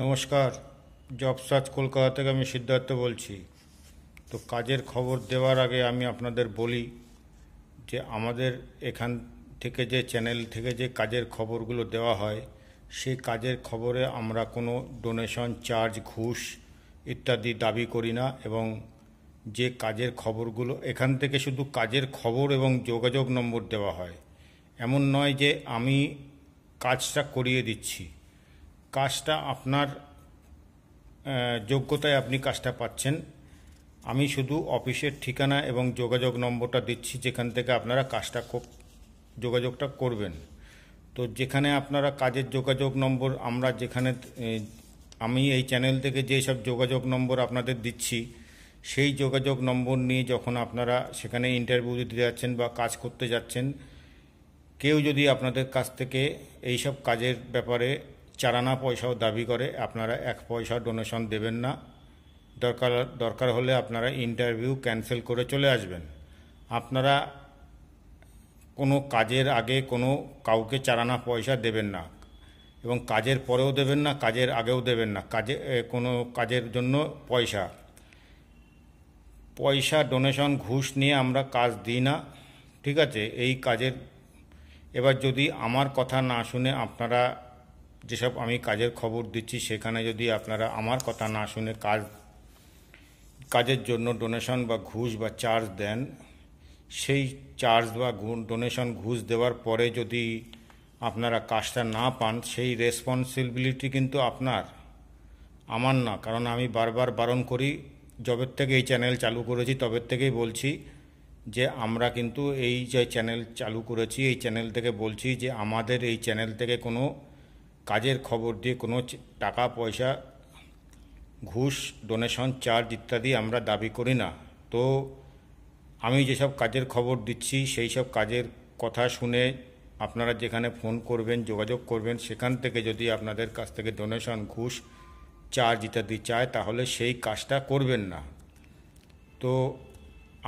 নমস্কার job search Kolkata থেকে আমি সিদ্ধার্থ বলছি তো কাজের খবর দেওয়ার আগে আমি আপনাদের বলি যে আমাদের এখান থেকে যে চ্যানেল থেকে যে কাজের খবরগুলো দেওয়া হয় সেই কাজের খবরে আমরা কোনো ডোনেশন চার্জ ঘুষ ইত্যাদি দাবি করি না এবং যে কাজের খবরগুলো এখান থেকে শুধু কাজের খবর এবং যোগাযোগ নম্বর দেওয়া হয় এমন নয় যে আমি কাজটা করিয়ে দিচ্ছি কাজটা আপনার যোগ্যতায় আপনি কাজটা পাচ্ছেন আমি শুধু অফিসের ঠিকানা এবং যোগাযোগ নম্বরটা দিচ্ছি যেখান থেকে আপনারা কাজটা খুব যোগাযোগটা করবেন তো যেখানে আপনারা কাজের যোগাযোগ নম্বর আমরা যেখানে আমি এই চ্যানেল থেকে যেসব যোগাযোগ নম্বর আপনাদের দিচ্ছি সেই যোগাযোগ নম্বর নিয়ে যখন আপনারা সেখানে ইন্টারভিউ দিতে যাচ্ছেন বা কাজ করতে যাচ্ছেন কেউ যদি আপনাদের কাছ থেকে এইসব কাজের ব্যাপারে চারানা পয়সাও দাবি করে আপনারা এক পয়সা ডোনেশন দেবেন না দরকার দরকার হলে আপনারা ইন্টারভিউ ক্যান্সেল করে চলে আসবেন আপনারা কোনো কাজের আগে কোনো কাউকে চারানা পয়সা দেবেন না এবং কাজের পরেও দেবেন না কাজের আগেও দেবেন না কাজে কোনো কাজের জন্য পয়সা পয়সা ডোনেশন ঘুষ নিয়ে আমরা কাজ দিই না ঠিক আছে এই কাজের এবার যদি আমার কথা না শুনে আপনারা যেসব আমি কাজের খবর দিচ্ছি সেখানে যদি আপনারা আমার কথা না শুনে কাজ কাজের জন্য ডোনেশন বা ঘুষ বা চার্জ দেন সেই চার্জ বা ডোনেশন ঘুষ দেওয়ার পরে যদি আপনারা কাজটা না পান সেই রেসপন্সিবিলিটি কিন্তু আপনার আমার না কারণ আমি বারবার বারণ করি যবের থেকে এই চ্যানেল চালু করেছি তবের থেকেই বলছি যে আমরা কিন্তু এই যে চ্যানেল চালু করেছি এই চ্যানেল থেকে বলছি যে আমাদের এই চ্যানেল থেকে কোনো কাজের খবর দিয়ে কোনো টাকা পয়সা ঘুষ ডোনেশন চার্জ ইত্যাদি আমরা দাবি করি না তো আমি যেসব কাজের খবর দিচ্ছি সেই সব কাজের কথা শুনে আপনারা যেখানে ফোন করবেন যোগাযোগ করবেন সেখান থেকে যদি আপনাদের কাছ থেকে ডোনেশন ঘুষ চার্জ ইত্যাদি চায় তাহলে সেই কাজটা করবেন না তো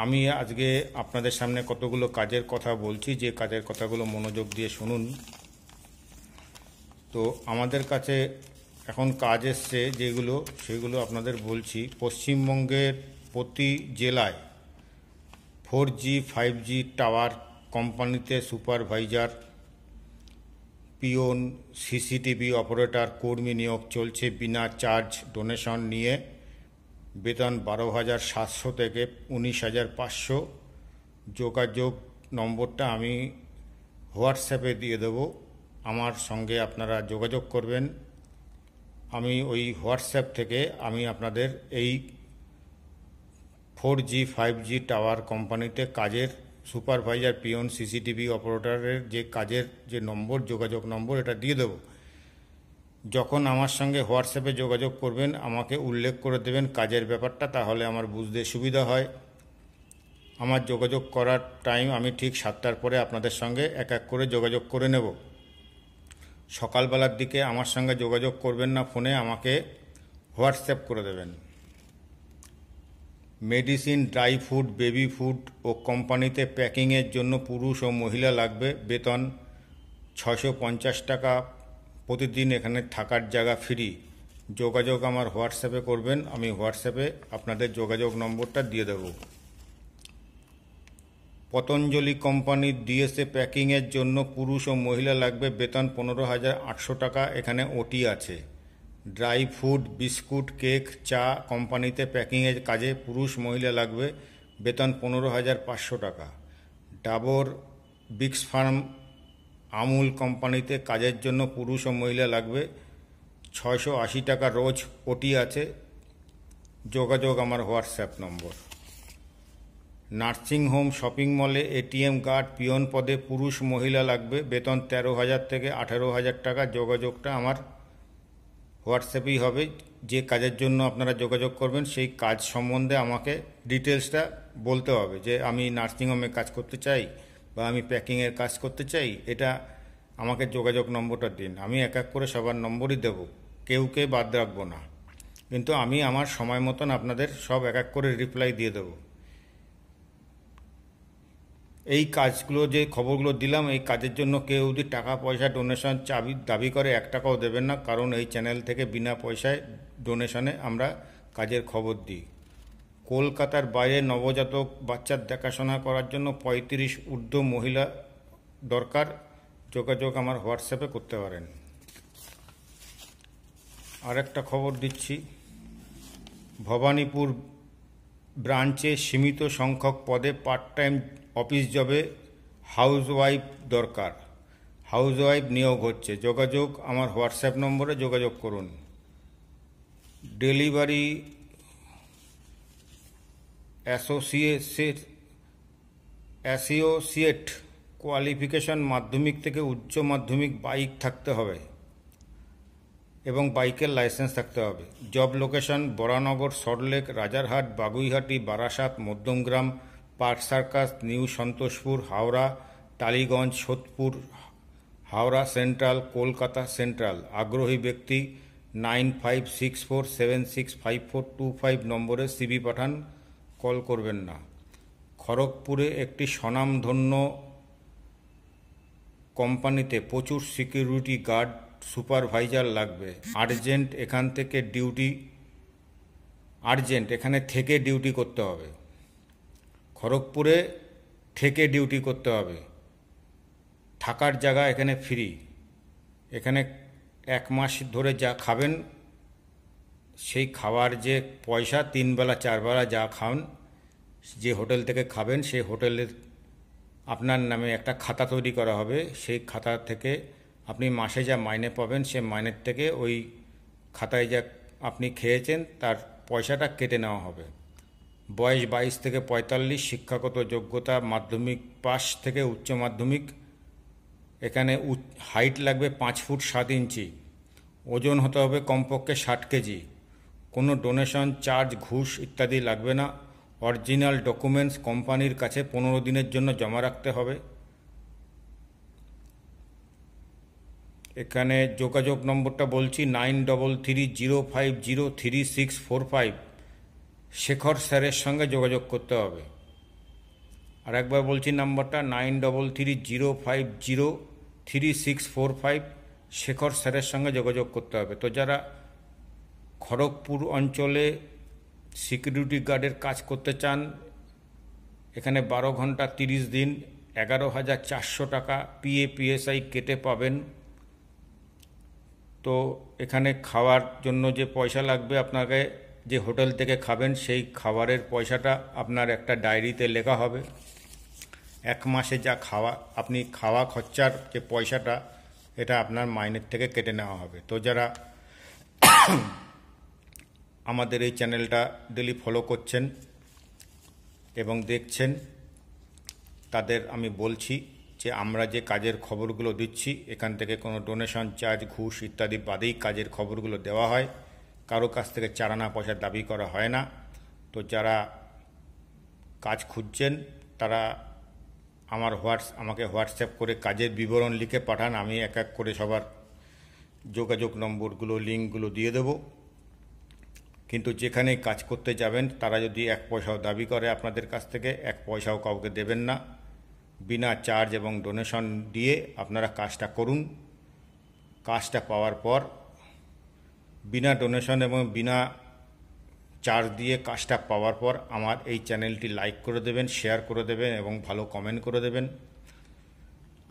আমি আজকে আপনাদের সামনে কতগুলো কাজের কথা বলছি যে কাজের কথাগুলো মনোযোগ দিয়ে শুনুন তো আমাদের কাছে এখন কাজ এসছে যেগুলো সেগুলো আপনাদের বলছি পশ্চিমবঙ্গের প্রতি জেলায় four G five G tower কোম্পানিতে সুপারভাইজার পিওন সিসিটিভি অপারেটর কর্মী নিয়োগ চলছে বিনা চার্জ ডোনেশন নিয়ে বেতন বারো হাজার সাতশো থেকে উনিশ হাজার পাঁচশো যোগাযোগ নম্বরটা আমি হোয়াটসঅ্যাপে দিয়ে দেবো আমার সঙ্গে আপনারা যোগাযোগ করবেন আমি ওই হোয়াটসঅ্যাপ থেকে আমি আপনাদের এই four G five G tower কোম্পানিতে কাজের সুপারভাইজার পিওন সিসিটিভি অপারেটরের যে কাজের যে নম্বর যোগাযোগ নম্বর এটা দিয়ে দেব যখন আমার সঙ্গে হোয়াটসঅ্যাপে যোগাযোগ করবেন আমাকে উল্লেখ করে দেবেন কাজের ব্যাপারটা তাহলে আমার বুঝতে সুবিধা হয় আমার যোগাযোগ করার টাইম আমি ঠিক সাতটার পরে আপনাদের সঙ্গে এক এক করে যোগাযোগ করে নেব সকালবেলার দিকে আমার সঙ্গে যোগাযোগ করবেন না ফোনে আমাকে হোয়াটসঅ্যাপ করে দেবেন medicine dry food baby food ও কোম্পানিতে প্যাকিংয়ের জন্য পুরুষ ও মহিলা লাগবে বেতন ছশো পঞ্চাশ টাকা প্রতিদিন এখানে থাকার জায়গা ফ্রি যোগাযোগ আমার হোয়াটসঅ্যাপে করবেন আমি হোয়াটসঅ্যাপে আপনাদের যোগাযোগ নম্বরটা দিয়ে দেবো পতঞ্জলি কোম্পানির ডিএসএ প্যাকিংয়ের জন্য পুরুষ ও মহিলা লাগবে বেতন পনেরো হাজার আটশো টাকা এখানে ওটি আছে ড্রাই ফুড বিস্কুট কেক চা কোম্পানিতে প্যাকিংয়ের কাজে পুরুষ মহিলা লাগবে বেতন পনেরো হাজার পাঁচশো টাকা ডাবর বিক্স ফার্ম আমুল কোম্পানিতে কাজের জন্য পুরুষ ও মহিলা লাগবে ছয়শো আশি টাকা রোজ ওটি আছে যোগাযোগ আমার হোয়াটসঅ্যাপ নম্বর নার্সিংহোম শপিং মলে এটিএম কার্ড পিয়ন পদে পুরুষ মহিলা লাগবে বেতন তেরো হাজার থেকে আঠেরো হাজার টাকা যোগাযোগটা আমার হোয়াটসঅ্যাপেই হবে যে কাজের জন্য আপনারা যোগাযোগ করবেন সেই কাজ সম্বন্ধে আমাকে ডিটেলসটা বলতে হবে যে আমি নার্সিংহোমে কাজ করতে চাই বা আমি প্যাকিংয়ের কাজ করতে চাই এটা আমাকে যোগাযোগ নম্বরটা দিন আমি এক এক করে সবার নম্বরই দেব কে বাদ রাখবো না কিন্তু আমি আমার সময় মতন আপনাদের সব এক এক করে রিপ্লাই দিয়ে দেবো এই কাজগুলো যে খবরগুলো দিলাম এই কাজের জন্য কেউ যদি টাকা পয়সা ডোনেশন চাবি দাবি করে এক টাকাও দেবেন না কারণ এই চ্যানেল থেকে বিনা পয়সায় ডোনেশনে আমরা কাজের খবর দিই কলকাতার বাইরে নবজাতক বাচ্চার দেখাশোনা করার জন্য পঁয়ত্রিশ ঊর্ধ্ব মহিলা দরকার যোগাযোগ আমার হোয়াটসঅ্যাপে করতে পারেন আরেকটা খবর দিচ্ছি ভবানীপুর ব্রাঞ্চে সীমিত সংখ্যক পদে পার্ট টাইম অফিস জবে হাউসওয়াইফ দরকার হাউসওয়াইফ নিয়োগ হচ্ছে যোগাযোগ আমার হোয়াটসঅ্যাপ নম্বরে যোগাযোগ করুন ডেলিভারি অ্যাসোসিয়েট অ্যাসিওসিয়েট কোয়ালিফিকেশন মাধ্যমিক থেকে উচ্চ মাধ্যমিক বাইক থাকতে হবে এবং বাইকের লাইসেন্স থাকতে হবে job location Baranagar Salt Lake Rajarhat Baguiati Barasat Madhyamgram Park Circus New Santoshpur Howrah Tollygunge Sodepur Howrah central Kolkata central আগ্রহী ব্যক্তি nine five six four seven six five four two five নম্বরে সিবি পাঠান কল করবেন না খড়গপুরে একটি স্বনামধন্য কোম্পানিতে প্রচুর সিকিউরিটি গার্ড সুপারভাইজার লাগবে আর্জেন্ট এখান থেকে ডিউটি আর্জেন্ট এখানে থেকে ডিউটি করতে হবে খড়গপুরে থেকে ডিউটি করতে হবে থাকার জায়গা এখানে ফ্রি এখানে এক মাস ধরে যা খাবেন সেই খাবার যে পয়সা তিনবেলা চারবেলা যা খান যে হোটেল থেকে খাবেন সেই হোটেলের আপনার নামে একটা খাতা তৈরি করা হবে সেই খাতা থেকে আপনি মাসে যা মাইনে পাবেন সে মাইনের থেকে ওই খাতায় যা আপনি খেয়েছেন তার পয়সাটা কেটে নেওয়া হবে বয়স বাইশ থেকে পঁয়তাল্লিশ শিক্ষাগত যোগ্যতা মাধ্যমিক পাস থেকে উচ্চ মাধ্যমিক এখানে হাইট লাগবে পাঁচ ফুট সাত ইঞ্চি ওজন হতে হবে কমপক্ষে ষাট কেজি কোনো ডোনেশন চার্জ ঘুষ ইত্যাদি লাগবে না অরিজিনাল ডকুমেন্টস কোম্পানির কাছে পনেরো দিনের জন্য জমা রাখতে হবে এখানে যোগাযোগ নম্বরটা বলছি nine double three zero five zero three six four five Shekhar স্যারের সঙ্গে যোগাযোগ করতে হবে আর একবার বলছি নাম্বারটা nine double three zero five zero three six four five Shekhar স্যারের সঙ্গে যোগাযোগ করতে হবে তো যারা খড়গপুর অঞ্চলে সিকিউরিটি গার্ডের কাজ করতে চান এখানে বারো ঘন্টা তিরিশ দিন এগারো হাজার চারশো টাকা পিএপিএসআই কেটে পাবেন তো এখানে খাওয়ার জন্য যে পয়সা লাগবে আপনাকে যে হোটেল থেকে খাবেন সেই খাবারের পয়সাটা আপনার একটা ডায়েরিতে লেখা হবে এক মাসে যা খাওয়া আপনি খাওয়া খরচার যে পয়সাটা এটা আপনার মাইনের থেকে কেটে নেওয়া হবে তো যারা আমাদের এই চ্যানেলটা ডেলি ফলো করছেন এবং দেখছেন তাদের আমি বলছি যে আমরা যে কাজের খবরগুলো দিচ্ছি এখান থেকে কোনো ডোনেশন চার্জ ঘুষ ইত্যাদি বাদেই কাজের খবরগুলো দেওয়া হয় কারো কাছ থেকে চারানা পয়সা দাবি করা হয় না তো যারা কাজ খুঁজছেন তারা আমার হোয়াটস আমাকে হোয়াটসঅ্যাপ করে কাজের বিবরণ লিখে পাঠান আমি এক এক করে সবার যোগাযোগ নম্বরগুলো লিঙ্কগুলো দিয়ে দেব কিন্তু যেখানে কাজ করতে যাবেন তারা যদি এক পয়সাও দাবি করে আপনাদের কাছ থেকে এক পয়সাও কাউকে দেবেন না বিনা চার্জ এবং ডোনেশন দিয়ে আপনারা কাজটা করুন কাজটা পাওয়ার পর বিনা ডোনেশন এবং বিনা চার্জ দিয়ে কাজটা পাওয়ার পর আমার এই চ্যানেলটি লাইক করে দেবেন শেয়ার করে দেবেন এবং ভালো কমেন্ট করে দেবেন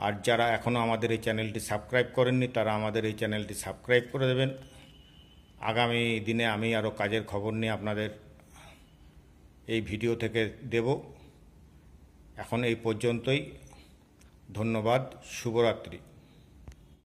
আর যারা এখনও আমাদের এই চ্যানেলটি সাবস্ক্রাইব করেননি তারা আমাদের এই চ্যানেলটি সাবস্ক্রাইব করে দেবেন আগামী দিনে আমি আরও কাজের খবর নিয়ে আপনাদের এই ভিডিও থেকে দেবো এখন এই পর্যন্তই ধন্যবাদ শুভরাত্রি